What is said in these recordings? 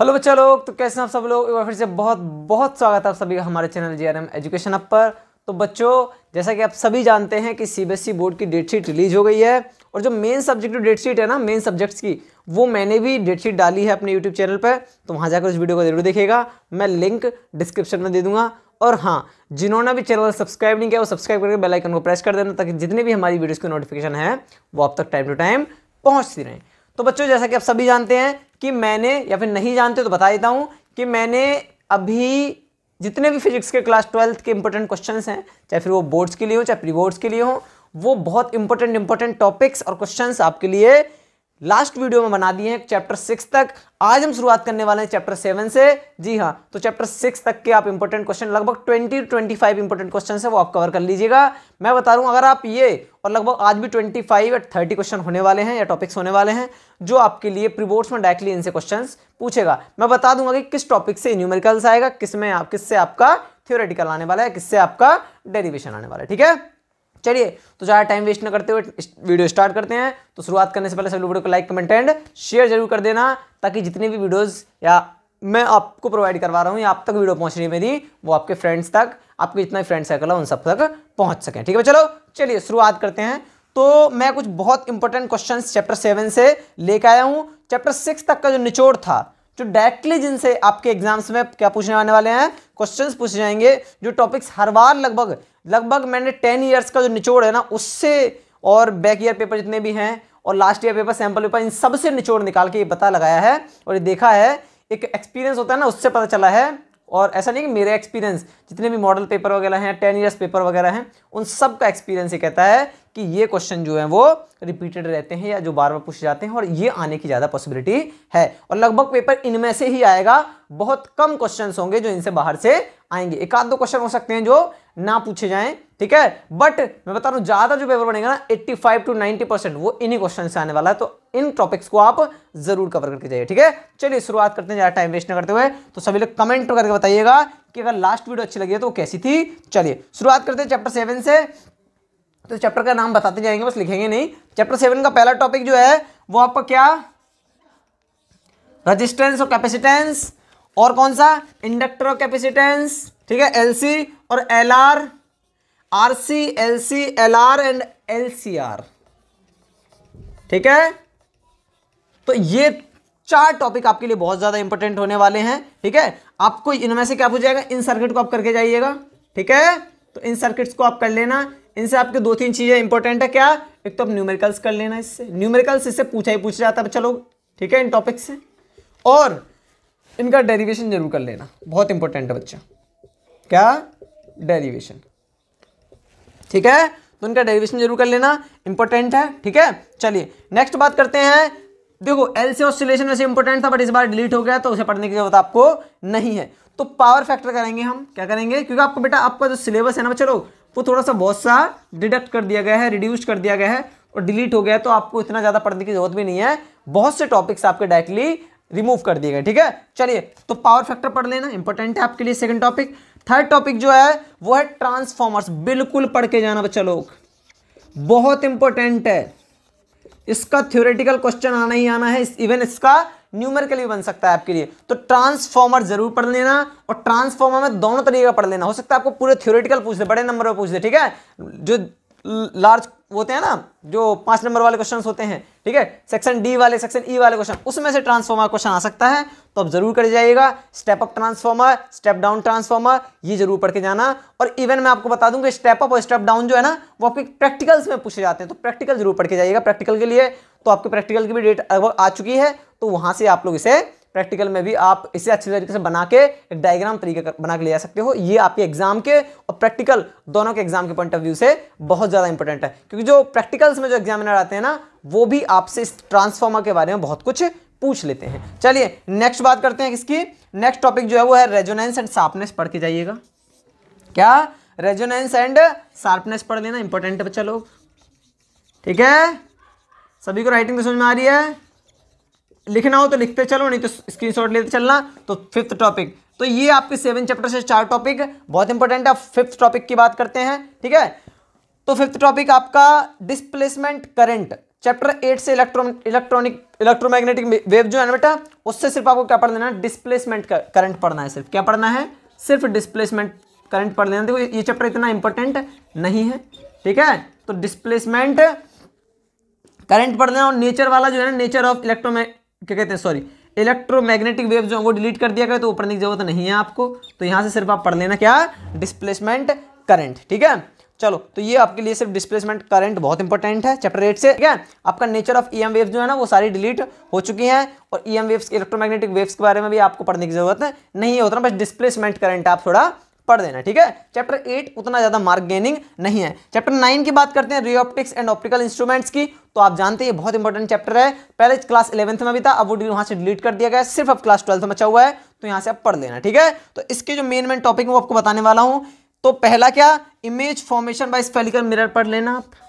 hello बच्चा लोग तो कैसे आप सब लोग एक बार फिर से बहुत बहुत स्वागत है आप सभी का हमारे चैनल जे एजुकेशन अप पर तो बच्चों जैसा कि आप सभी जानते हैं कि सीबीएसई e बोर्ड की डेट शीट रिलीज हो गई है और जो मेन सब्जेक्ट की डेट शीट है ना मेन सब्जेक्ट्स की वो मैंने भी डेट शीट डाली है अपने यूट्यूब चैनल पर तो वहाँ जाकर उस वीडियो को जरूर देखिएगा मैं लिंक डिस्क्रिप्शन में दे दूँगा और हाँ जिन्होंने भी चैनल सब्सक्राइब नहीं किया वो सब्सक्राइब करके बेल आइकन को प्रेस कर देना ताकि जितने भी हमारी वीडियोज़ की नोटिफिकेशन है वो आप तक टाइम टू टाइम पहुँचती रहें तो बच्चों जैसा कि आप सभी जानते हैं कि मैंने या फिर नहीं जानते तो बता देता हूँ कि मैंने अभी जितने भी फिजिक्स के क्लास ट्वेल्थ के इंपॉर्टेंट क्वेश्चंस हैं चाहे फिर वो बोर्ड्स के लिए हो चाहे प्री बोर्ड्स के लिए हो वो बहुत इंपॉर्टेंट इंपॉर्टेंट टॉपिक्स और क्वेश्चंस आपके लिए लास्ट वीडियो में बना दिए हैं चैप्टर सिक्स तक आज हम शुरुआत करने वाले हैं चैप्टर सेवन से जी हाँ तो चैप्टर सिक्स तक के आप इंपॉर्टेंट क्वेश्चन लगभग twenty twenty five important question है वो आप कवर कर लीजिएगा मैं बता रहा हूँ अगर आप ये और लगभग आज भी ट्वेंटी फाइव या थर्टी क्वेश्चन होने वाले हैं या टॉपिक्स होने वाले हैं जो आपके लिए प्रीबोर्ड्स में डायरेक्टली इनसे क्वेश्चन पूछेगा मैं बता दूंगा कि किस टॉपिक से न्यूमेरिकल्स आएगा किस में आप किससे आपका थियोरेटिकल आने वाला है किससे आपका डेरिवेशन आने वाला है ठीक है चलिए तो ज़्यादा टाइम वेस्ट न करते हुए वीडियो स्टार्ट करते हैं तो शुरुआत करने से पहले सभी वीडियो को लाइक कमेंट एंड शेयर जरूर कर देना ताकि जितनी भी वीडियोज़ या मैं आपको प्रोवाइड करवा रहा हूँ या आप तक वीडियो पहुँचने में दी वो आपके फ्रेंड्स तक आपके जितना फ्रेंड सर्कल है उन सब तक पहुँच सकें ठीक है चलो चलिए शुरुआत करते हैं तो मैं कुछ बहुत इंपॉर्टेंट क्वेश्चन चैप्टर सेवन से लेकर आया हूँ चैप्टर सिक्स तक का जो निचोड़ था जो डायरेक्टली जिनसे आपके एग्जाम्स में क्या पूछने आने वाले हैं क्वेश्चंस पूछे जाएंगे जो टॉपिक्स हर बार लगभग लगभग मैंने टेन ईयर्स का जो निचोड़ है ना उससे और बैक ईयर पेपर जितने भी हैं और last year paper sample paper इन सबसे निचोड़ निकाल के ये पता लगाया है और ये देखा है एक एक्सपीरियंस होता है ना उससे पता चला है और ऐसा नहीं कि मेरे एक्सपीरियंस जितने भी मॉडल पेपर वगैरह हैं टेन ईयर्स पेपर वगैरह हैं उन सब का एक्सपीरियंस ये कहता है कि ये क्वेश्चन जो है वो रिपीटेड रहते हैं या जो बार बार पूछे जाते हैं और ये आने की ज़्यादा पॉसिबिलिटी है और लगभग पेपर इनमें से ही आएगा बहुत कम क्वेश्चन होंगे जो इनसे बाहर से आएंगे एक आध दो क्वेश्चन हो सकते हैं जो ना पूछे जाएं ठीक है बट मैं बता रहा हूं ज़्यादा जो पेपर बनेगा ना 85 टू 90 परसेंट वो इन्हीं क्वेश्चन से आने वाला है तो इन टॉपिक्स को आप जरूर कवर करके जाइए ठीक है चलिए शुरुआत करते हैं ज़्यादा टाइम वेस्ट ना करते हुए तो सभी लोग कमेंट करके बताइएगा कि अगर लास्ट वीडियो अच्छी लगी है तो वो कैसी थी चलिए शुरुआत करते हैं चैप्टर सेवन से तो चैप्टर का नाम बताते जाएंगे बस लिखेंगे नहीं चैप्टर सेवन का पहला टॉपिक जो है वो आपका क्या रजिस्टेंस और कैपेसिटेंस और कौन सा इंडक्टर और कैपेसिटेंस ठीक है एलसी और L R R C L C L R and LCR ठीक है तो ये चार टॉपिक आपके लिए बहुत ज़्यादा इंपॉर्टेंट होने वाले हैं ठीक है आपको इनमें से क्या पूछेगा इन सर्किट को आप करके जाइएगा ठीक है तो इन सर्किट्स को आप कर लेना इनसे आपके दो तीन चीज़ें इंपॉर्टेंट है क्या एक तो आप न्यूमेरिकल्स कर लेना इससे न्यूमेरिकल्स इससे पूछा ही पूछा जाता है चलो ठीक है इन टॉपिक से और इनका डेरिवेशन जरूर कर लेना बहुत इंपॉर्टेंट है बच्चा क्या डेरिवेशन ठीक है तो इनका डेरिवेशन जरूर कर लेना इंपॉर्टेंट है ठीक है चलिए नेक्स्ट बात करते हैं देखो एल से ऑस्ट्रेलेशन वैसे इंपॉर्टेंट था बट इस बार डिलीट हो गया तो उसे पढ़ने की जरूरत आपको नहीं है तो पावर फैक्टर करेंगे हम क्या करेंगे क्योंकि आपको बेटा आपका जो सिलेबस है ना चलो वो थोड़ा सा बहुत सा डिडक्ट कर दिया गया है रिड्यूस कर दिया गया है और डिलीट हो गया है तो आपको इतना ज़्यादा पढ़ने की जरूरत भी नहीं है बहुत से टॉपिक्स आपके डायरेक्टली रिमूव कर दिए गए ठीक है चलिए तो पावर फैक्टर पढ़ लेना इंपॉर्टेंट है आपके लिए सेकंड टॉपिक थर्ड टॉपिक जो है वो है ट्रांसफॉर्मर्स बिल्कुल पढ़ के जाना बच्चा लोग बहुत इंपॉर्टेंट है इसका थ्योरेटिकल क्वेश्चन आना ही आना है इवन इसका न्यूमेरिकल भी बन सकता है आपके लिए तो ट्रांसफॉर्मर जरूर पढ़ लेना और ट्रांसफॉर्मर में दोनों तरीके का पढ़ लेना हो सकता है आपको पूरे थ्योरेटिकल पूछ दे बड़े नंबर पर पूछ दे ठीक है जो लार्ज होते हैं ना जो पाँच नंबर वाले क्वेश्चन होते हैं ठीक है सेक्शन डी वाले सेक्शन ई e वाले क्वेश्चन उसमें से ट्रांसफॉर्मर क्वेश्चन आ सकता है तो आप जरूर कर जाइएगा step up transformer step down transformer ये जरूर पढ़ के जाना और इवन मैं आपको बता दूंगा स्टेप अप और स्टेप डाउन जो है ना वो आपके प्रैक्टिकल्स में पूछे जाते हैं तो प्रैक्टिकल जरूर पढ़ के जाइएगा प्रैक्टिकल के लिए तो आपके प्रैक्टिकल की भी डेट आ चुकी है तो वहाँ से आप लोग इसे प्रैक्टिकल में भी आप इसे अच्छे तरीके से बना के एक डायग्राम तरीके का बना के ले जा सकते हो ये आपके एग्जाम के और प्रैक्टिकल दोनों के एग्जाम के पॉइंट ऑफ व्यू से बहुत ज़्यादा इंपॉर्टेंट है क्योंकि जो प्रैक्टिकल्स में जो एग्जामिनर आते हैं ना वो भी आपसे इस ट्रांसफॉर्मर के बारे में बहुत कुछ पूछ लेते हैं चलिए नेक्स्ट बात करते हैं किसकी नेक्स्ट टॉपिक जो है वो है रेजोनेंस एंड शार्पनेस पढ़ के जाइएगा क्या रेजोनेंस एंड शार्पनेस पढ़ लेना इंपॉर्टेंट है बच्चा लोग ठीक है सभी को राइटिंग समझ में आ रही है लिखना हो तो लिखते चलो नहीं तो स्क्रीनशॉट लेते चलना तो फिफ्थ टॉपिक तो ये आपके सेवन चैप्टर से चार टॉपिक बहुत इंपॉर्टेंट है फिफ्थ टॉपिक की बात करते हैं ठीक है तो फिफ्थ टॉपिक आपका डिस्प्लेसमेंट करंट चैप्टर एट से इलेक्ट्रॉनिक इलेक्ट्रोमैग्नेटिक वेव जो है ना बेटा उससे सिर्फ आपको क्या पढ़ देना है डिस्प्लेसमेंट करंट पढ़ना है सिर्फ क्या पढ़ना है सिर्फ डिस्प्लेसमेंट करंट पढ़ लेना देखो ये चैप्टर इतना इंपॉर्टेंट नहीं है ठीक है तो डिस्प्लेसमेंट करंट पढ़ना है और नेचर वाला जो है ना नेचर ऑफ इलेक्ट्रोमैग क्या कहते हैं सॉरी इलेक्ट्रोमैग्नेटिक वेव जो है वो डिलीट कर दिया गया तो पढ़ने की जरूरत नहीं है आपको तो यहाँ से सिर्फ आप पढ़ लेना क्या डिस्प्लेसमेंट करंट ठीक है चलो तो ये आपके लिए सिर्फ डिस्प्लेसमेंट करंट बहुत इंपॉर्टेंट है चैप्टर एट से ठीक है आपका नेचर ऑफ ईएम वेव्स जो है ना वो सारी डिलीट हो चुकी हैं और ईएम वेव्स इलेक्ट्रोमैग्नेटिक वेव्स के बारे में भी आपको पढ़ने की जरूरत है नहीं होता ना बस डिस्प्लेसमेंट करंट आप थोड़ा पढ़ देना ठीक है चैप्टर एट उतना ज़्यादा मार्क गेनिंग नहीं है चैप्टर नाइन की बात करते हैं रियोप्टिक्स एंड ऑप्टिकल इंस्ट्रूमेंट्स की तो आप जानते हैं बहुत इंपॉर्टेंट चैप्टर है पहले क्लास इलेवंथ में भी था अब वो वहां से डिलीट कर दिया गया सिर्फ अब क्लास ट्वेल्थ में बचा हुआ है तो यहां से आप पढ़ लेना ठीक है तो इसके जो मेन मेन टॉपिक वो आपको बताने वाला हूं तो पहला क्या image formation by spherical mirror पढ़ लेना आप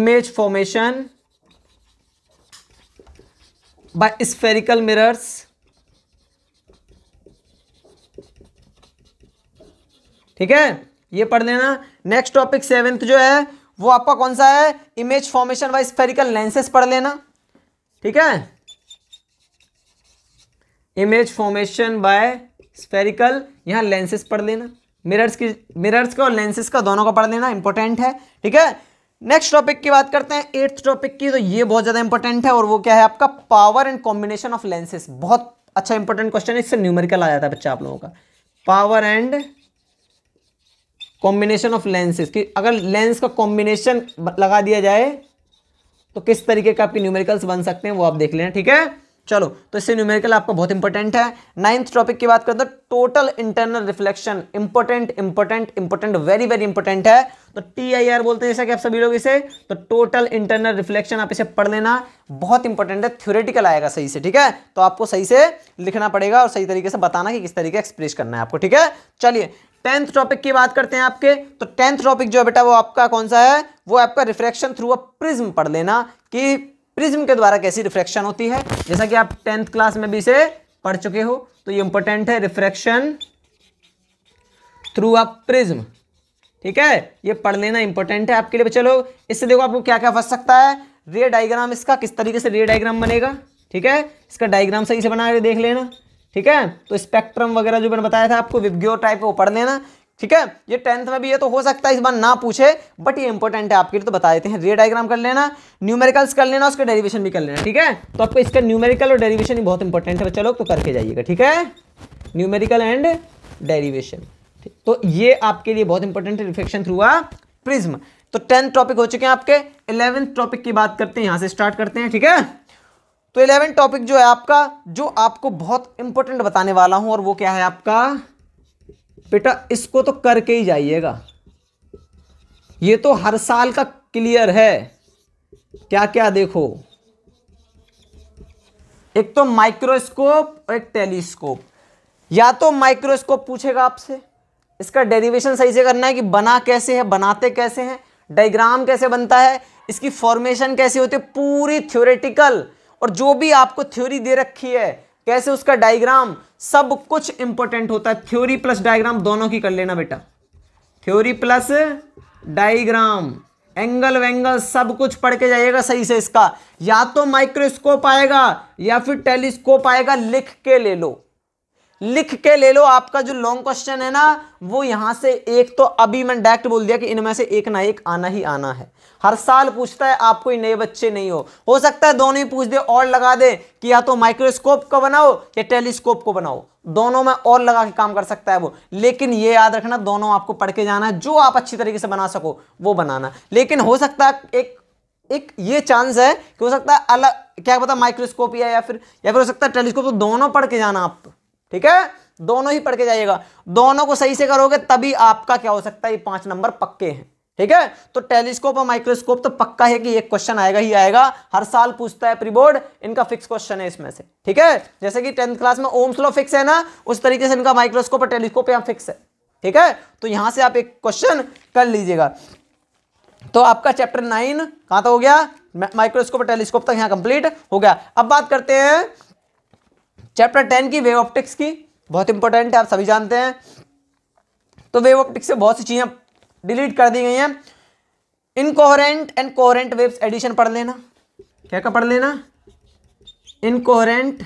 image formation by spherical mirrors ठीक है ये पढ़ लेना नेक्स्ट टॉपिक सेवेंथ जो है वो आपका कौन सा है image formation by spherical lenses पढ़ लेना ठीक है इमेज फॉर्मेशन बाय स्फेरिकल यहां लेंसेज पढ़ लेना मिरर्स की मिरर्स का और लेंसेज का दोनों का पढ़ लेना इंपॉर्टेंट है ठीक है नेक्स्ट टॉपिक की बात करते हैं एट्थ टॉपिक की तो ये बहुत ज़्यादा इंपॉर्टेंट है और वो क्या है आपका power and combination of lenses बहुत अच्छा इंपॉर्टेंट क्वेश्चन है इससे न्यूमेरिकल आ जाता है बच्चा आप लोगों का power and combination of lenses कि अगर लेंस का कॉम्बिनेशन लगा दिया जाए तो किस तरीके का आपके न्यूमेरिकल्स बन सकते हैं वो आप देख लेना ठीक है चलो तो इससे न्यूमेरिकल आपका बहुत इंपॉर्टेंट है नाइन्थ टॉपिक की बात करते हैं total internal reflection important important important very very important है तो टी आई आर बोलते हैं जैसा कि आप सभी लोग इसे तो टोटल इंटरनल रिफ्लेक्शन आप इसे पढ़ लेना बहुत इंपॉर्टेंट है थ्योरेटिकल आएगा सही से ठीक है तो आपको सही से लिखना पड़ेगा और सही तरीके से बताना कि किस तरीके एक्सप्रेस करना है आपको ठीक है चलिए टेंथ टॉपिक की बात करते हैं आपके तो टेंथ टॉपिक जो है बेटा वो आपका कौन सा है वो आपका रिफ्लेक्शन थ्रू अ प्रिज्म पढ़ लेना कि प्रिज्म के द्वारा कैसी रिफ्रैक्शन होती है जैसा कि आप टेंथ क्लास में भी इसे पढ़ चुके हो तो ये इंपॉर्टेंट है रिफ्रैक्शन थ्रू अ प्रिज्म ठीक है ये पढ़ लेना इंपॉर्टेंट है आपके लिए चलो इससे देखो आपको क्या क्या फंस सकता है रे डायग्राम इसका किस तरीके से रे डायग्राम बनेगा ठीक है इसका डायग्राम सही से बना के देख लेना ठीक है तो स्पेक्ट्रम वगैरह जो मैंने बताया था आपको विज्ञो टाइप वो पढ़ लेना ठीक है ये टेंथ में भी है तो हो सकता है इस बार ना पूछे बट ये इंपॉर्टेंट है आपके लिए तो बता देते हैं रे डायग्राम कर लेना न्यूमेरिकल्स कर लेना उसका डेरिवेशन भी कर लेना ठीक है तो आपको इसका न्यूमेरिकल और डेरिवेशन भी बहुत इंपॉर्टेंट है बच्चा लोग तो करके जाइएगा ठीक है न्यूमेरिकल एंड डेरिवेशन तो ये आपके लिए बहुत important reflection through a prism तो टेंथ टॉपिक हो चुके हैं आपके इलेवेंथ टॉपिक की बात करते हैं यहां से स्टार्ट करते हैं ठीक है तो इलेवेंथ टॉपिक जो है आपका जो आपको बहुत इंपॉर्टेंट बताने वाला हूं और वो क्या है आपका बेटा इसको तो करके ही जाइएगा ये तो हर साल का क्लियर है क्या क्या देखो एक तो माइक्रोस्कोप और एक टेलीस्कोप या तो माइक्रोस्कोप पूछेगा आपसे इसका डेरिवेशन सही से करना है कि बना कैसे है बनाते कैसे हैं डायग्राम कैसे बनता है इसकी फॉर्मेशन कैसे होती है पूरी थ्योरेटिकल और जो भी आपको थ्योरी दे रखी है कैसे उसका डायग्राम सब कुछ इंपॉर्टेंट होता है थ्योरी प्लस डायग्राम दोनों की कर लेना बेटा थ्योरी प्लस डायग्राम एंगल वेंगल सब कुछ पढ़ के जाइएगा सही से इसका या तो माइक्रोस्कोप आएगा या फिर टेलीस्कोप आएगा लिख के ले लो लिख के ले लो आपका जो लॉन्ग क्वेश्चन है ना वो यहां से एक तो अभी मैंने डायरेक्ट बोल दिया कि इनमें से एक ना एक आना ही आना है हर साल पूछता है आप कोई नए बच्चे नहीं हो हो सकता है दोनों ही पूछ दे और लगा दे कि या तो माइक्रोस्कोप को बनाओ या टेलीस्कोप को बनाओ दोनों में और लगा के काम कर सकता है वो लेकिन ये याद रखना दोनों आपको पढ़ के जाना है जो आप अच्छी तरीके से बना सको वो बनाना लेकिन हो सकता है एक एक ये चांस है कि हो सकता है अलग क्या पता माइक्रोस्कोप या, या फिर या फिर हो सकता है टेलीस्कोप तो दोनों पढ़ के जाना आप ठीक है दोनों ही पढ़ के जाइएगा दोनों को सही से करोगे तभी आपका क्या हो सकता है ये पांच नंबर पक्के हैं ठीक है तो टेलीस्कोप और माइक्रोस्कोप तो पक्का है कि एक क्वेश्चन आएगा ही आएगा हर साल पूछता है प्री बोर्ड इनका फिक्स क्वेश्चन है इसमें से ठीक है जैसे कि टेंथ क्लास में ओम्स स्लो फिक्स है ना उस तरीके से इनका माइक्रोस्कोप और टेलीस्कोप यहां फिक्स है ठीक है तो यहां से आप एक क्वेश्चन कर लीजिएगा तो आपका चैप्टर नाइन कहां तक हो गया माइक्रोस्कोप और टेलीस्कोप तक यहां कंप्लीट हो गया अब बात करते हैं चैप्टर टेन की वेव ऑप्टिक्स की बहुत इंपॉर्टेंट है आप सभी जानते हैं तो वेव ऑप्टिक्स से बहुत सी चीज़ें डिलीट कर दी गई हैं incoherent and coherent waves addition पढ़ लेना क्या क्या पढ़ लेना इनकोहरेंट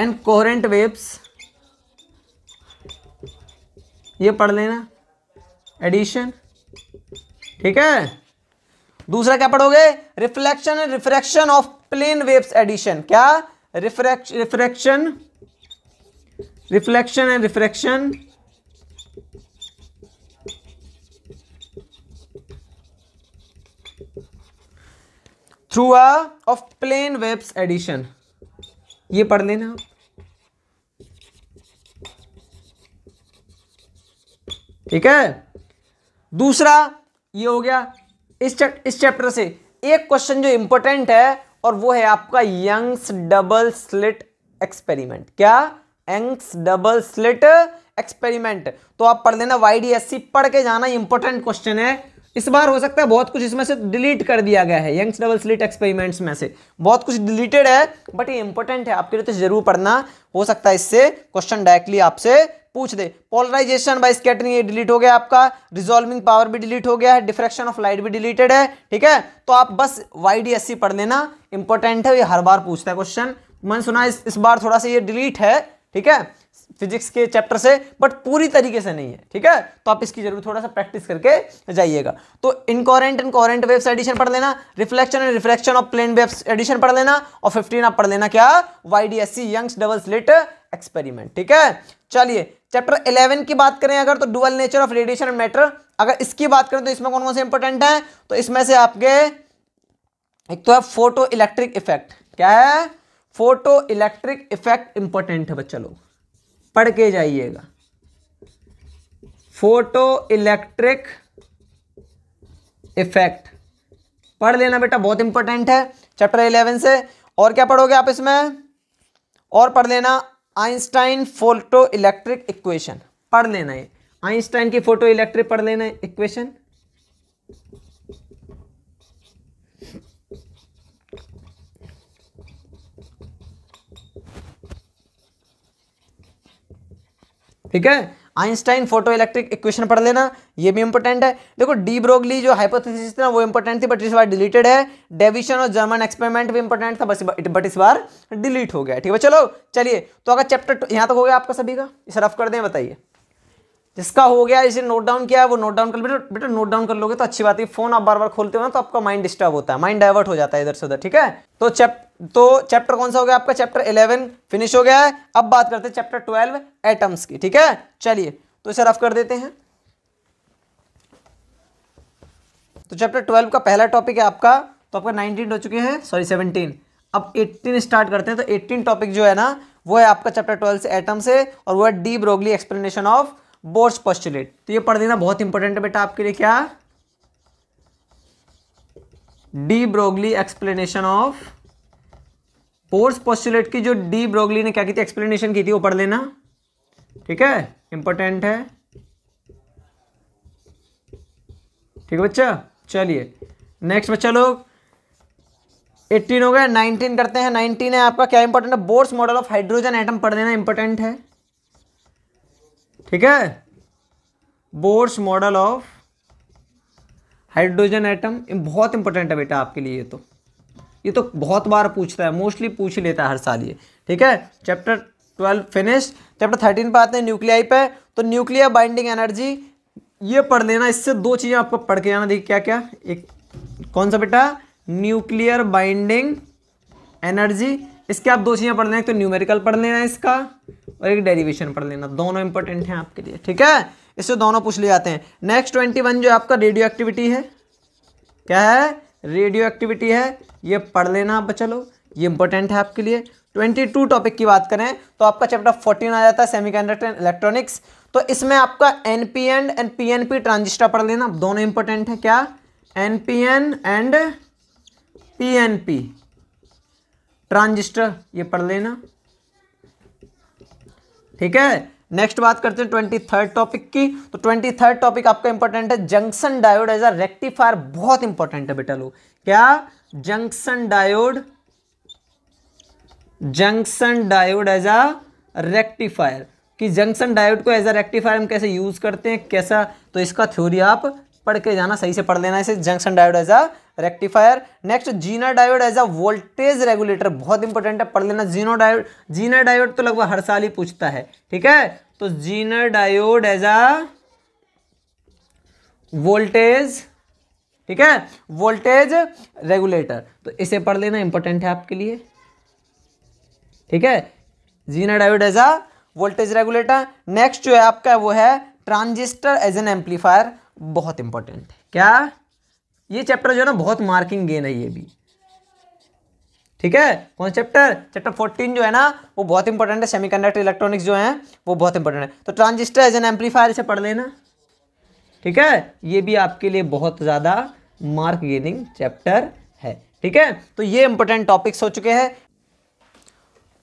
एंड कोहरेंट वेव्स ये पढ़ लेना एडिशन ठीक है दूसरा क्या पढ़ोगे reflection and refraction of plane waves addition क्या refraction refraction reflection and refraction through a of plane waves addition ये पढ़ लेना आप ठीक है दूसरा ये हो गया इस चैप्टर से एक क्वेश्चन जो इंपॉर्टेंट है और वो है आपका यंग्स डबल स्लिट एक्सपेरिमेंट क्या यंग्स डबल स्लिट एक्सपेरिमेंट तो आप पढ़ लेना वाई e पढ़ के जाना इंपॉर्टेंट क्वेश्चन है इस बार हो सकता है बहुत कुछ इसमें से डिलीट कर दिया गया है यंग्स डबल स्लिट एक्सपेरिमेंट्स में से बहुत कुछ डिलीटेड है बट ये इंपॉर्टेंट है आपके लिए तो जरूर पढ़ना हो सकता है इससे क्वेश्चन डायरेक्टली आपसे पूछ दे पोलराइजेशन बाय स्कैटरिंग ये डिलीट हो गया आपका रिजोल्विंग पावर भी डिलीट हो गया है डिफ्रेक्शन ऑफ लाइट भी डिलीटेड है ठीक है तो आप बस वाई डी एस सी पढ़ लेना इंपॉर्टेंट है ये हर बार पूछता है क्वेश्चन मन सुना इस, इस बार थोड़ा सा ये डिलीट है ठीक है फिजिक्स के चैप्टर से बट पूरी तरीके से नहीं है ठीक है तो आप इसकी जरूर थोड़ा सा प्रैक्टिस करके जाइएगा तो incoherent and coherent waves addition पढ़ लेना reflection and reflection of plane waves addition पढ़ लेना और फिफ्टीन आप पढ़ लेना क्या Y D S C Young's double slit experiment ठीक है चलिए चैप्टर इलेवन की बात करें अगर तो dual nature of radiation and matter अगर इसकी बात करें तो इसमें कौन कौन से इंपॉर्टेंट है तो इसमें से आपके एक तो है फोटो इलेक्ट्रिक इफेक्ट क्या है फोटो इलेक्ट्रिक इफेक्ट इंपॉर्टेंट है बच्चा लोग पढ़ के जाइएगा फोटो इलेक्ट्रिक इफेक्ट पढ़ लेना बेटा बहुत इंपॉर्टेंट है चैप्टर इलेवन से और क्या पढ़ोगे आप इसमें और पढ़ लेना आइंस्टाइन फोटो इलेक्ट्रिक इक्वेशन पढ़ लेना है आइंस्टाइन की फोटो इलेक्ट्रिक पढ़ लेना है इक्वेशन ठीक है आइंस्टाइन फोटो इलेक्ट्रिक इक्वेशन पढ़ लेना ये भी इंपॉर्टेंट है देखो डी ब्रोगली जो हाइपोथेसिस था ना वो इंपॉर्टेंट थी बट इस बार डिलीटेड है डेविशन और जर्मन एक्सपेरिमेंट भी इंपॉर्टेंट था बस बट इस बार डिलीट हो गया ठीक है चलो चलिए तो अगर चैप्टर यहाँ तक हो गया आपका सभी का इसे रफ कर दें बताइए जिसका हो गया जिसे नोट डाउन किया है वो नोट डाउन कर बेटा बेटा नोट डाउन कर लोगे तो अच्छी बात है फोन आप बार बार खोलते हो ना तो आपका माइंड डिस्टर्ब होता है माइंड डाइवर्ट हो जाता है इधर से उधर ठीक है तो चैप तो चैप्टर कौन सा हो गया आपका चैप्टर इलेवन फिनिश हो गया है अब बात करते हैं चैप्टर ट्वेल्व एटम्स की ठीक है चलिए तो इसे रफ कर देते हैं तो चैप्टर ट्वेल्व का पहला टॉपिक है आपका तो आपका नाइनटीन हो चुके हैं सॉरी सेवनटीन अब एट्टीन स्टार्ट करते हैं तो एट्टीन टॉपिक जो है ना वो है आपका चैप्टर ट्वेल्व से एटम्स है और वो है de Broglie explanation of Bohr's postulate तो ये पढ़ देना बहुत इंपॉर्टेंट है बेटा आपके लिए क्या de Broglie explanation of Bohr's postulate की जो डी ब्रोगली ने क्या की थी एक्सप्लेनेशन की थी वो पढ़ लेना ठीक है इंपॉर्टेंट है ठीक है बच्चा चलिए नेक्स्ट बच्चा लोग 18 हो गया 19 करते हैं 19 है आपका क्या इंपॉर्टेंट है Bohr's model of hydrogen atom पढ़ देना इंपॉर्टेंट है ठीक है Bohr's model of hydrogen atom बहुत इंपॉर्टेंट है बेटा आपके लिए ये तो ये तो बहुत बार पूछता है मोस्टली पूछ लेता है हर साल ये ठीक है chapter twelve finish chapter thirteen पे आते हैं न्यूक्लियाई पे तो न्यूक्लियर बाइंडिंग एनर्जी ये पढ़ लेना इससे दो चीज़ें आपको पढ़ के जाना देखिए क्या क्या एक कौन सा बेटा न्यूक्लियर बाइंडिंग एनर्जी इसके आप दो चीज़ें तो पढ़ लेना एक तो न्यूमेरिकल पढ़ लेना इसका और एक डेरिवेशन पढ़ लेना दोनों इंपॉर्टेंट हैं आपके लिए ठीक है इससे दोनों पूछ ले जाते हैं नेक्स्ट ट्वेंटी वन जो आपका रेडियो एक्टिविटी है क्या है रेडियो एक्टिविटी है ये पढ़ लेना आप चलो ये इंपॉर्टेंट है आपके लिए ट्वेंटी टू टॉपिक की बात करें तो आपका चैप्टर फोर्टीन आ जाता है सेमी कंडक्टर इलेक्ट्रॉनिक्स तो इसमें आपका N P N and P N P transistor पढ़ लेना दोनों इंपॉर्टेंट है क्या N P N and P N P transistor ये पढ़ लेना ठीक है नेक्स्ट बात करते हैं ट्वेंटी थर्ड टॉपिक की तो ट्वेंटी थर्ड टॉपिक आपका इंपॉर्टेंट है junction diode as a rectifier बहुत इंपॉर्टेंट है बेटा लोग क्या junction diode junction diode as a rectifier कि जंक्शन डायोड को एज अ रेक्टिफायर हम कैसे यूज करते हैं कैसा तो इसका थ्योरी आप पढ़ के जाना सही से पढ़ लेना इसे junction diode as a rectifier next Zener diode as a voltage regulator बहुत इंपॉर्टेंट है पढ़ लेना जीनो डायोड जीना डायोड तो लगभग हर साल ही पूछता है ठीक है तो Zener diode as a voltage ठीक है वोल्टेज रेगुलेटर तो इसे पढ़ लेना इंपॉर्टेंट है आपके लिए ठीक है Zener diode as a voltage regulator next जो है आपका वो है ट्रांजिस्टर एज एन एम्पलीफायर बहुत इंपॉर्टेंट है क्या ये चैप्टर जो है ना बहुत मार्किंग गेन है ये भी ठीक है कौन चैप्टर चैप्टर फोर्टीन जो है ना वो बहुत इंपॉर्टेंट है सेमीकंडक्टर इलेक्ट्रॉनिक्स जो है वो बहुत इंपॉर्टेंट है तो ट्रांजिस्टर एज एन एम्पलीफायर इसे पढ़ लेना ठीक है ये भी आपके लिए बहुत ज़्यादा मार्क गेनिंग चैप्टर है ठीक है तो ये इंपॉर्टेंट टॉपिक्स हो चुके हैं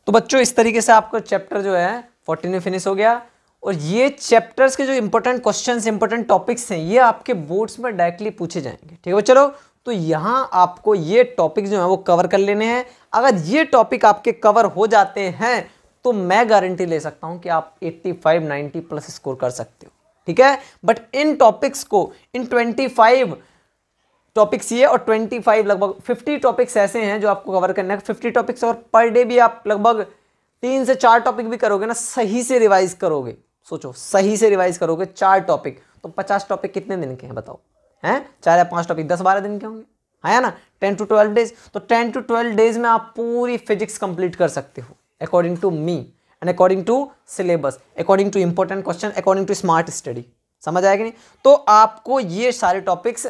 तो बच्चों इस तरीके से आपका चैप्टर जो है फोर्टीन में फिनिश हो गया और ये चैप्टर्स के जो इंपॉर्टेंट क्वेश्चन इंपॉर्टेंट टॉपिक्स हैं ये आपके बोर्ड्स में डायरेक्टली पूछे जाएंगे ठीक है तो चलो तो यहाँ आपको ये टॉपिक जो है वो कवर कर लेने हैं अगर ये टॉपिक आपके कवर हो जाते हैं तो मैं गारंटी ले सकता हूँ कि आप 85 90 प्लस स्कोर कर सकते हो ठीक है बट इन टॉपिक्स को इन 25 टॉपिक्स ये और 25 लगभग 50 टॉपिक्स ऐसे हैं जो आपको कवर करने हैं 50 टॉपिक्स और पर डे भी आप लगभग तीन से चार टॉपिक भी करोगे ना सही से रिवाइज करोगे सोचो सही से रिवाइज करोगे चार टॉपिक तो पचास टॉपिक कितने दिन के हैं बताओ हैं चार या पाँच टॉपिक दस बारह दिन के होंगे है ना टेन टू ट्वेल्व डेज तो टेन टू ट्वेल्व डेज में आप पूरी फिजिक्स कंप्लीट कर सकते हो according to me and according to syllabus according to important question according to smart study समझ आएगा नहीं तो आपको ये सारे टॉपिक्स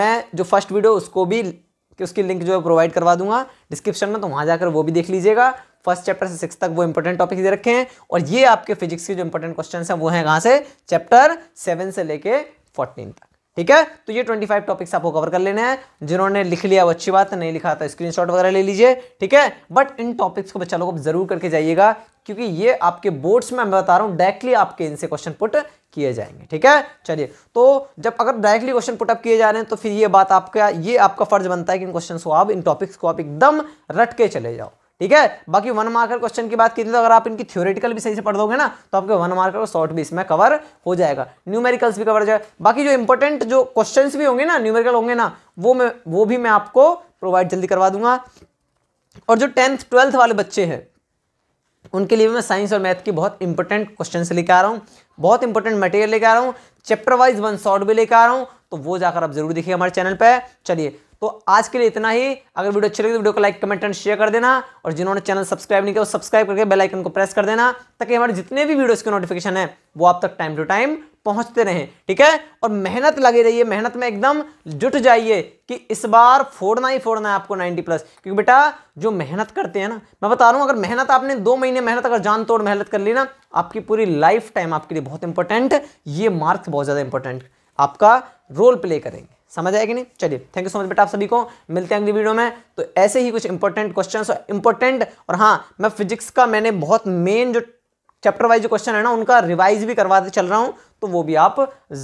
मैं जो फर्स्ट वीडियो उसको भी कि उसकी लिंक जो है प्रोवाइड करवा दूंगा डिस्क्रिप्शन में तो वहाँ जाकर वो भी देख लीजिएगा फर्स्ट चैप्टर से सिक्स तक वो इंपॉर्टेंट टॉपिक दे रखे हैं और ये आपके फिजिक्स के जो इंपॉर्टेंट क्वेश्चन हैं वो हैं कहाँ से चैप्टर सेवन से लेके फोर्टीन तक ठीक है तो ये ट्वेंटी फाइव टॉपिक्स आपको कवर कर लेने हैं जिन्होंने लिख लिया वो अच्छी बात नहीं लिखा स्क्रीन तो शॉट वगैरह ले लीजिए ठीक है बट इन टॉपिक्स को बच्चा लोग जरूर करके जाइएगा क्योंकि ये आपके बोर्ड्स में मैं बता रहा हूँ डायरेक्टली आपके इनसे क्वेश्चन पुट किए जाएंगे ठीक है चलिए तो जब अगर डायरेक्टली क्वेश्चन अप किए जा रहे हैं तो फिर ये बात आपका ये आपका फर्ज बनता है कि इन क्वेश्चन को आप इन टॉपिक्स को आप एकदम रट के चले जाओ ठीक है बाकी वन मार्कर क्वेश्चन की बात की तो अगर आप इनकी थ्योरेटिकल भी सही से पढ़ दोगे ना तो आपके वन मार्कर और शॉर्ट भी इसमें कवर हो जाएगा न्यूमेरिकल्स भी कवर हो जाएगा बाकी जो इंपॉर्टेंट जो क्वेश्चन भी होंगे ना न्यूमेरिकल होंगे ना वो मैं वो भी मैं आपको प्रोवाइड जल्दी करवा दूंगा और जो टेंथ ट्वेल्थ वाले बच्चे हैं उनके लिए मैं साइंस और मैथ की बहुत इंपॉर्टेंट क्वेश्चन लेकर आ रहा हूँ बहुत इंपॉर्टेंट मटेरियल लेकर आ रहा हूँ चैप्टर वाइज वन शॉर्ट भी लेकर आ रहा हूँ तो वो जाकर आप जरूर देखिए हमारे चैनल पर चलिए तो आज के लिए इतना ही अगर वीडियो अच्छी लगी तो वीडियो को लाइक कमेंट एंड शेयर कर देना और जिन्होंने चैनल सब्सक्राइब नहीं किया वो सब्सक्राइब करके बेल आइकन को प्रेस कर देना ताकि हमारे जितने भी वीडियोस के नोटिफिकेशन है वो आप तक टाइम टू टाइम पहुंचते रहें ठीक है और मेहनत लगे रहिए मेहनत में एकदम जुट जाइए कि इस बार फोड़ना ही फोड़ना है आपको नाइनटी प्लस क्योंकि बेटा जो मेहनत करते हैं ना मैं बता रहा हूँ अगर मेहनत आपने दो महीने मेहनत अगर जान तोड़ मेहनत कर ली ना आपकी पूरी लाइफ टाइम आपके लिए बहुत इंपॉर्टेंट ये मार्क्स बहुत ज़्यादा इंपॉर्टेंट आपका रोल प्ले करेंगे समझ आएगी नहीं चलिए थैंक यू सो मच बेटा आप सभी को मिलते हैं अगली वीडियो में तो ऐसे ही कुछ इंपॉर्टेंट क्वेश्चन और इंपॉर्टेंट और हाँ मैं फिजिक्स का मैंने बहुत मेन जो चैप्टर वाइज जो क्वेश्चन है ना उनका रिवाइज भी करवाते चल रहा हूँ तो वो भी आप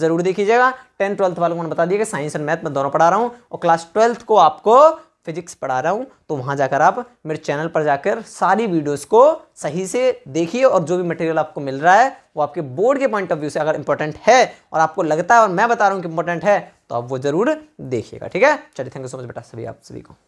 जरूर देखीजिएगा टेंथ ट्वेल्थ वालों को बता दिए कि साइंस एंड मैथ में दोनों पढ़ा रहा हूँ और क्लास ट्वेल्थ को आपको फिजिक्स पढ़ा रहा हूँ तो वहाँ जाकर आप मेरे चैनल पर जाकर सारी वीडियोस को सही से देखिए और जो भी मटेरियल आपको मिल रहा है वो आपके बोर्ड के पॉइंट ऑफ व्यू से अगर इंपॉर्टेंट है और आपको लगता है और मैं बता रहा हूँ कि इंपॉर्टेंट है तो आप वो ज़रूर देखिएगा ठीक है चलिए थैंक यू सो मच बेटा सभी आप सभी को